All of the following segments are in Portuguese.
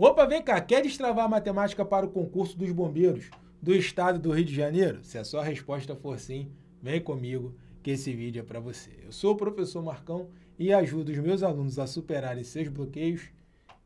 Opa, vem cá, quer destravar a matemática para o concurso dos bombeiros do estado do Rio de Janeiro? Se a sua resposta for sim, vem comigo que esse vídeo é para você. Eu sou o professor Marcão e ajudo os meus alunos a superarem seus bloqueios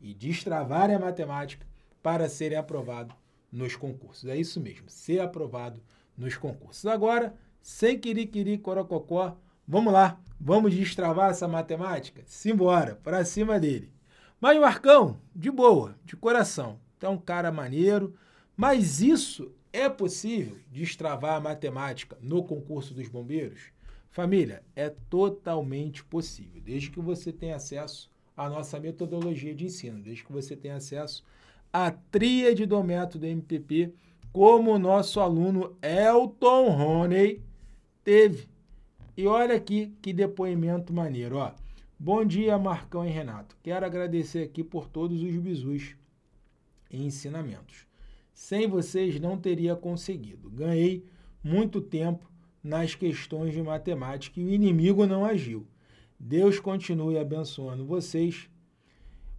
e destravarem a matemática para serem aprovados nos concursos. É isso mesmo, ser aprovado nos concursos. Agora, sem querer, corococó, vamos lá, vamos destravar essa matemática? Simbora, para cima dele. Mas o Marcão, de boa, de coração. é um cara maneiro. Mas isso é possível destravar a matemática no concurso dos bombeiros? Família, é totalmente possível, desde que você tenha acesso à nossa metodologia de ensino, desde que você tenha acesso à tríade do método MPP, como o nosso aluno Elton Roney teve. E olha aqui que depoimento maneiro, ó. Bom dia, Marcão e Renato. Quero agradecer aqui por todos os bisus e ensinamentos. Sem vocês não teria conseguido. Ganhei muito tempo nas questões de matemática e o inimigo não agiu. Deus continue abençoando vocês.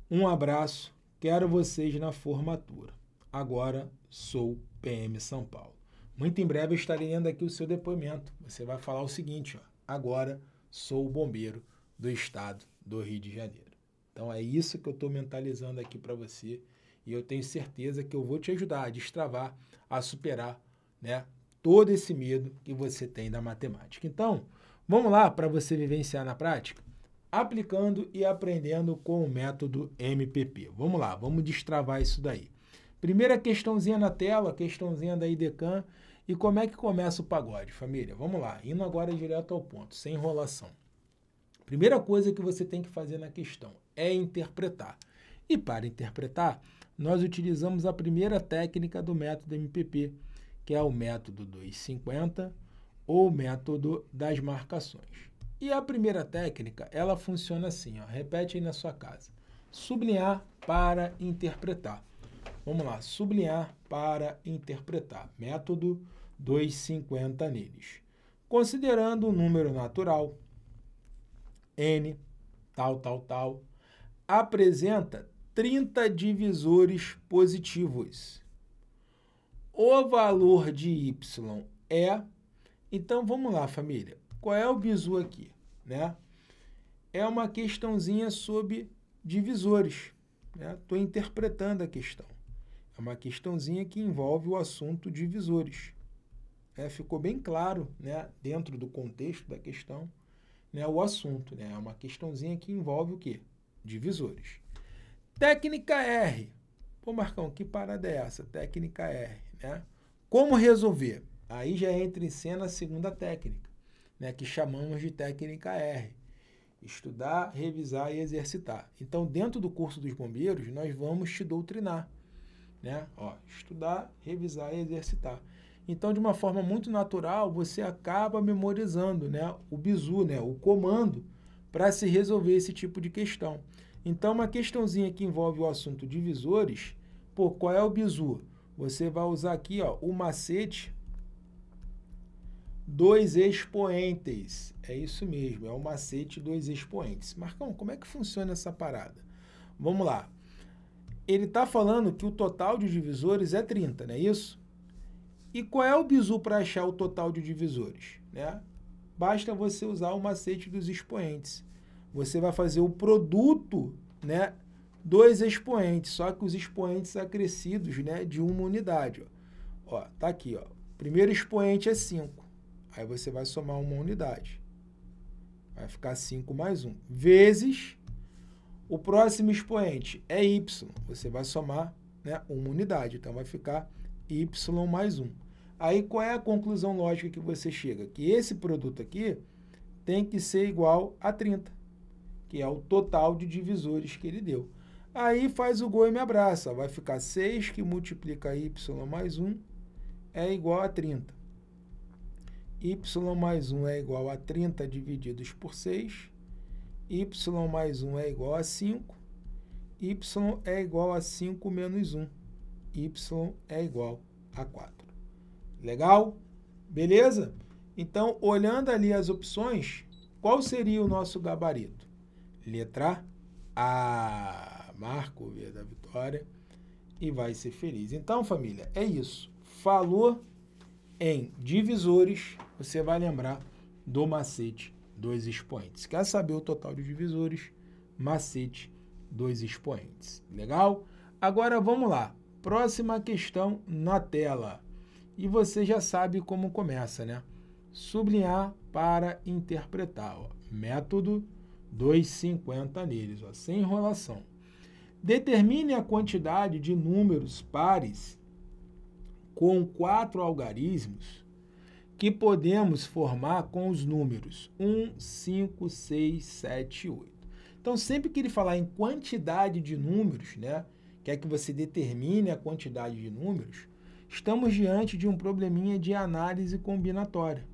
Um abraço. Quero vocês na formatura. Agora sou PM São Paulo. Muito em breve eu estarei lendo aqui o seu depoimento. Você vai falar o seguinte, ó. Agora sou bombeiro do estado do Rio de Janeiro. Então é isso que eu estou mentalizando aqui para você e eu tenho certeza que eu vou te ajudar a destravar, a superar, né, todo esse medo que você tem da matemática. Então, vamos lá para você vivenciar na prática, aplicando e aprendendo com o método MPP. Vamos lá, vamos destravar isso daí. Primeira questãozinha na tela, questãozinha da IDECAM. E como é que começa o pagode, família? Vamos lá, indo agora direto ao ponto, sem enrolação. Primeira coisa que você tem que fazer na questão é interpretar. E para interpretar, nós utilizamos a primeira técnica do método MPP, que é o método 250 ou método das marcações. E a primeira técnica, ela funciona assim, ó, repete aí na sua casa. Sublinhar para interpretar. Vamos lá, sublinhar para interpretar. Método 250 neles. Considerando o número natural, N, tal, tal, tal, apresenta 30 divisores positivos. O valor de Y é... Então, vamos lá, família. Qual é o bizu aqui? Né? É uma questãozinha sobre divisores. Estou né? interpretando a questão. É uma questãozinha que envolve o assunto divisores. É, ficou bem claro né? dentro do contexto da questão né, o assunto. Né? É uma questãozinha que envolve o quê? Divisores. Técnica R. Pô, Marcão, que parada é essa? Técnica R, né? Como resolver? Aí já entra em cena a segunda técnica, né, que chamamos de técnica R. Estudar, revisar e exercitar. Então, dentro do curso dos bombeiros, nós vamos te doutrinar, né? Ó, estudar, revisar e exercitar. Então, de uma forma muito natural, você acaba memorizando né, o bizu, né, o comando, para se resolver esse tipo de questão. Então, uma questãozinha que envolve o assunto divisores, pô, qual é o bizu? Você vai usar aqui ó, o macete dois expoentes. É isso mesmo, é o macete dois expoentes. Marcão, como é que funciona essa parada? Vamos lá. Ele está falando que o total de divisores é 30, não é isso? E qual é o bizu para achar o total de divisores? Né? Basta você usar o macete dos expoentes. Você vai fazer o produto né, dos expoentes, só que os expoentes acrescidos né, de uma unidade. Ó. ó tá aqui. Ó. Primeiro expoente é 5. Aí você vai somar uma unidade. Vai ficar 5 mais 1. Um, vezes o próximo expoente é y. Você vai somar né, uma unidade. Então vai ficar y mais 1. Aí qual é a conclusão lógica que você chega? Que esse produto aqui tem que ser igual a 30, que é o total de divisores que ele deu. Aí faz o gol e me abraça. Vai ficar 6 que multiplica y mais 1 é igual a 30. y mais 1 é igual a 30 divididos por 6. y mais 1 é igual a 5. y é igual a 5 menos 1 y é igual a 4. Legal? Beleza? Então, olhando ali as opções, qual seria o nosso gabarito? Letra A. Marco o V da vitória e vai ser feliz. Então, família, é isso. Falou em divisores, você vai lembrar do macete dois expoentes. Quer saber o total de divisores? Macete dois expoentes. Legal? Agora, vamos lá. Próxima questão na tela. E você já sabe como começa, né? Sublinhar para interpretar. Ó. Método 250 neles, ó, sem enrolação. Determine a quantidade de números pares com quatro algarismos que podemos formar com os números 1, 5, 6, 7 8. Então, sempre que ele falar em quantidade de números, né, quer que você determine a quantidade de números, estamos diante de um probleminha de análise combinatória.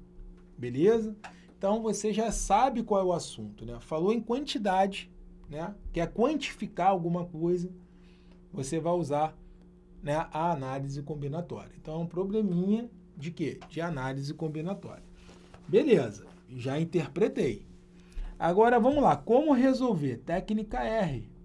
Beleza? Então você já sabe qual é o assunto, né? Falou em quantidade, né? Quer quantificar alguma coisa, você vai usar né, a análise combinatória. Então é um probleminha de quê? De análise combinatória. Beleza, já interpretei. Agora vamos lá, como resolver? Técnica R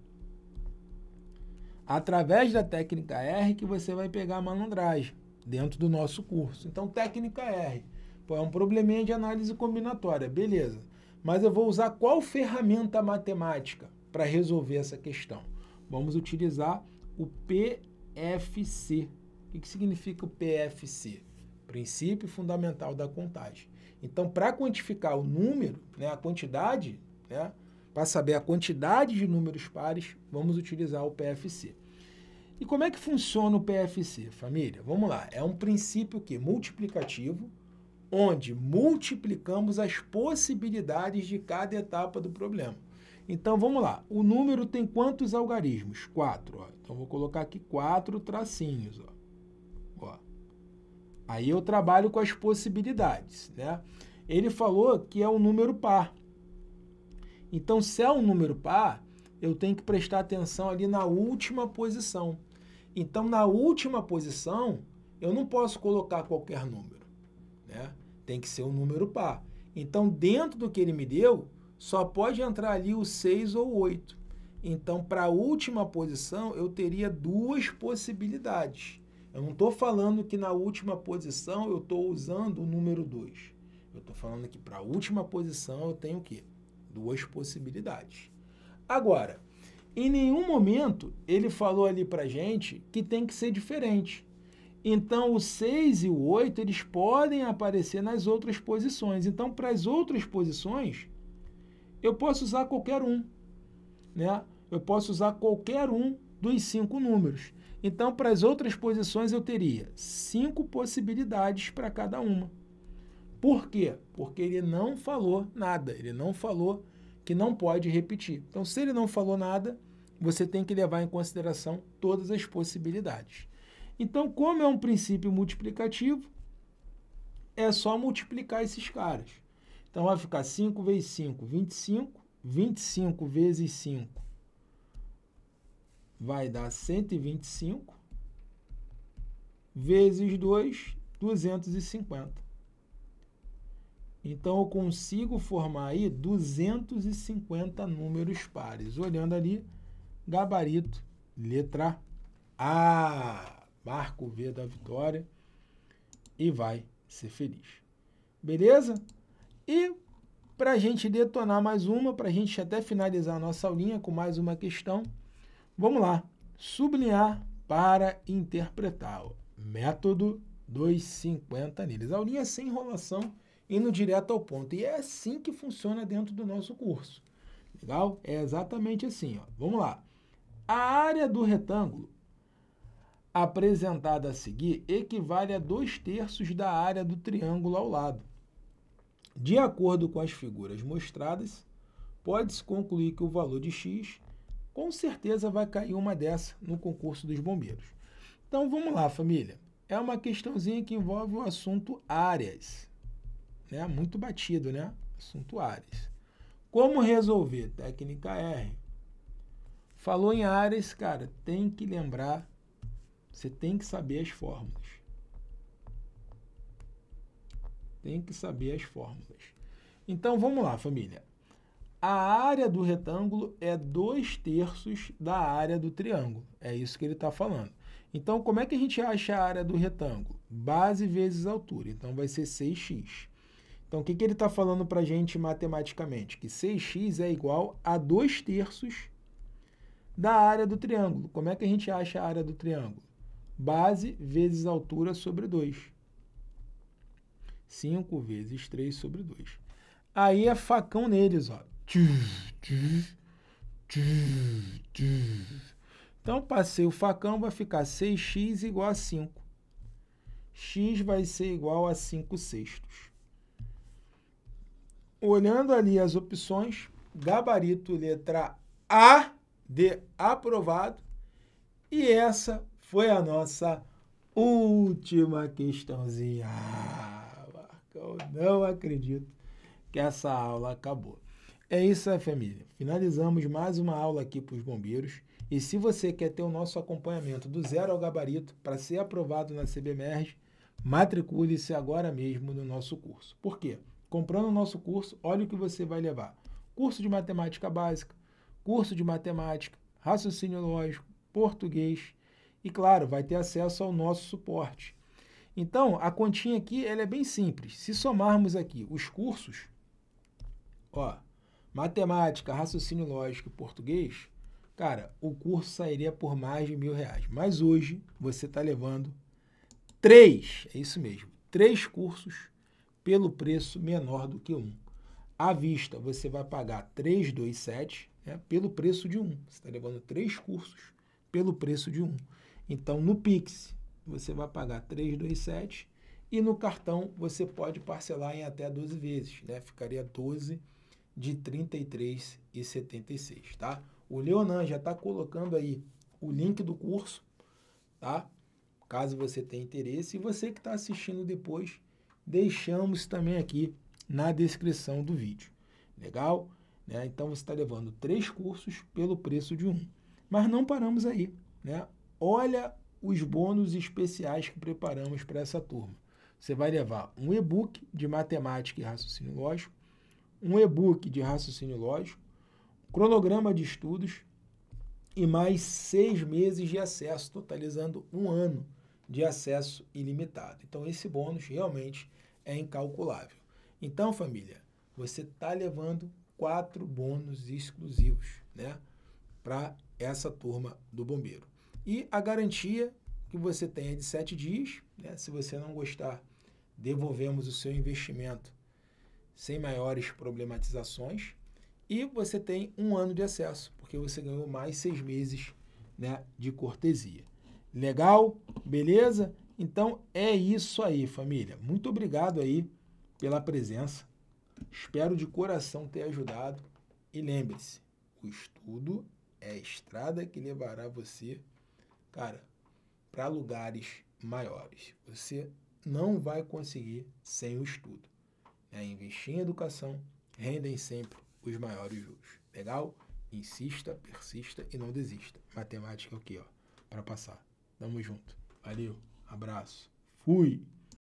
através da técnica R que você vai pegar a malandragem dentro do nosso curso. Então, técnica R. Pô, é um probleminha de análise combinatória, beleza. Mas eu vou usar qual ferramenta matemática para resolver essa questão? Vamos utilizar o PFC. O que significa o PFC? Princípio fundamental da contagem. Então, para quantificar o número, né, a quantidade, né, para saber a quantidade de números pares, vamos utilizar o PFC. E como é que funciona o PFC, família? Vamos lá, é um princípio que multiplicativo, onde multiplicamos as possibilidades de cada etapa do problema. Então vamos lá, o número tem quantos algarismos? 4, ó. Então vou colocar aqui quatro tracinhos, ó. ó. Aí eu trabalho com as possibilidades, né? Ele falou que é um número par. Então, se é um número par, eu tenho que prestar atenção ali na última posição. Então, na última posição, eu não posso colocar qualquer número. Né? Tem que ser um número par. Então, dentro do que ele me deu, só pode entrar ali o 6 ou 8. Então, para a última posição, eu teria duas possibilidades. Eu não estou falando que na última posição eu estou usando o número 2. Eu estou falando que para a última posição eu tenho o quê? Duas possibilidades. Agora, em nenhum momento ele falou ali para gente que tem que ser diferente. Então, o 6 e o 8, eles podem aparecer nas outras posições. Então, para as outras posições, eu posso usar qualquer um. Né? Eu posso usar qualquer um dos cinco números. Então, para as outras posições, eu teria cinco possibilidades para cada uma. Por quê? Porque ele não falou nada, ele não falou que não pode repetir. Então, se ele não falou nada, você tem que levar em consideração todas as possibilidades. Então, como é um princípio multiplicativo, é só multiplicar esses caras. Então, vai ficar 5 vezes 5, 25. 25 vezes 5 vai dar 125. Vezes 2, 250. Então, eu consigo formar aí 250 números pares. Olhando ali, gabarito, letra A. Marco V da vitória e vai ser feliz. Beleza? E para a gente detonar mais uma, para a gente até finalizar a nossa aulinha com mais uma questão, vamos lá. Sublinhar para interpretar. Ó. Método 250 neles. A aulinha sem enrolação indo direto ao ponto. E é assim que funciona dentro do nosso curso. Legal? É exatamente assim. Ó. Vamos lá. A área do retângulo apresentada a seguir equivale a dois terços da área do triângulo ao lado. De acordo com as figuras mostradas, pode-se concluir que o valor de x com certeza vai cair uma dessa no concurso dos bombeiros. Então vamos lá, família. É uma questãozinha que envolve o assunto áreas né? Muito batido, né? Assunto Ares. Como resolver? Técnica R. Falou em Ares, cara, tem que lembrar, você tem que saber as fórmulas. Tem que saber as fórmulas. Então vamos lá, família. A área do retângulo é 2 terços da área do triângulo. É isso que ele está falando. Então, como é que a gente acha a área do retângulo? Base vezes altura. Então, vai ser 6x. Então, o que, que ele está falando para a gente matematicamente? Que 6x é igual a 2 terços da área do triângulo. Como é que a gente acha a área do triângulo? Base vezes altura sobre 2. 5 vezes 3 sobre 2. Aí é facão neles, ó. Então, passei o facão, vai ficar 6x igual a 5. x vai ser igual a 5 sextos olhando ali as opções, gabarito letra A de aprovado. E essa foi a nossa última questãozinha. Ah, Marcão, não acredito que essa aula acabou. É isso, família. Finalizamos mais uma aula aqui para os bombeiros. E se você quer ter o nosso acompanhamento do zero ao gabarito para ser aprovado na CBMERG, matricule-se agora mesmo no nosso curso. Por quê? Comprando o nosso curso, olha o que você vai levar. Curso de matemática básica, curso de matemática, raciocínio lógico, português e, claro, vai ter acesso ao nosso suporte. Então, a continha aqui ela é bem simples. Se somarmos aqui os cursos, ó, matemática, raciocínio lógico e português, cara, o curso sairia por mais de mil reais. Mas hoje você está levando três, é isso mesmo, três cursos pelo preço menor do que 1. À vista, você vai pagar 327 né, pelo preço de 1. Você está levando três cursos pelo preço de 1. Então, no Pix, você vai pagar 327 e no cartão você pode parcelar em até 12 vezes, né? Ficaria 12 de 33,76, tá? O Leonan já está colocando aí o link do curso, tá? Caso você tenha interesse e você que está assistindo depois, deixamos também aqui na descrição do vídeo. Legal? Né? Então você está levando três cursos pelo preço de um. Mas não paramos aí. Né? Olha os bônus especiais que preparamos para essa turma. Você vai levar um e-book de matemática e raciocínio lógico, um e-book de raciocínio lógico, cronograma de estudos e mais seis meses de acesso, totalizando um ano de acesso ilimitado. Então, esse bônus realmente é incalculável. Então, família, você está levando quatro bônus exclusivos né, para essa turma do bombeiro. E a garantia que você tem é de sete dias. Né? Se você não gostar, devolvemos o seu investimento sem maiores problematizações. E você tem um ano de acesso, porque você ganhou mais seis meses né, de cortesia. Legal? Beleza? Então é isso aí, família. Muito obrigado aí pela presença. Espero de coração ter ajudado. E lembre-se, o estudo é a estrada que levará você, cara, para lugares maiores. Você não vai conseguir sem o estudo. É investir em educação rendem sempre os maiores juros. Legal? Insista, persista e não desista. Matemática é o ó, para passar. Tamo junto. Valeu, abraço. Fui.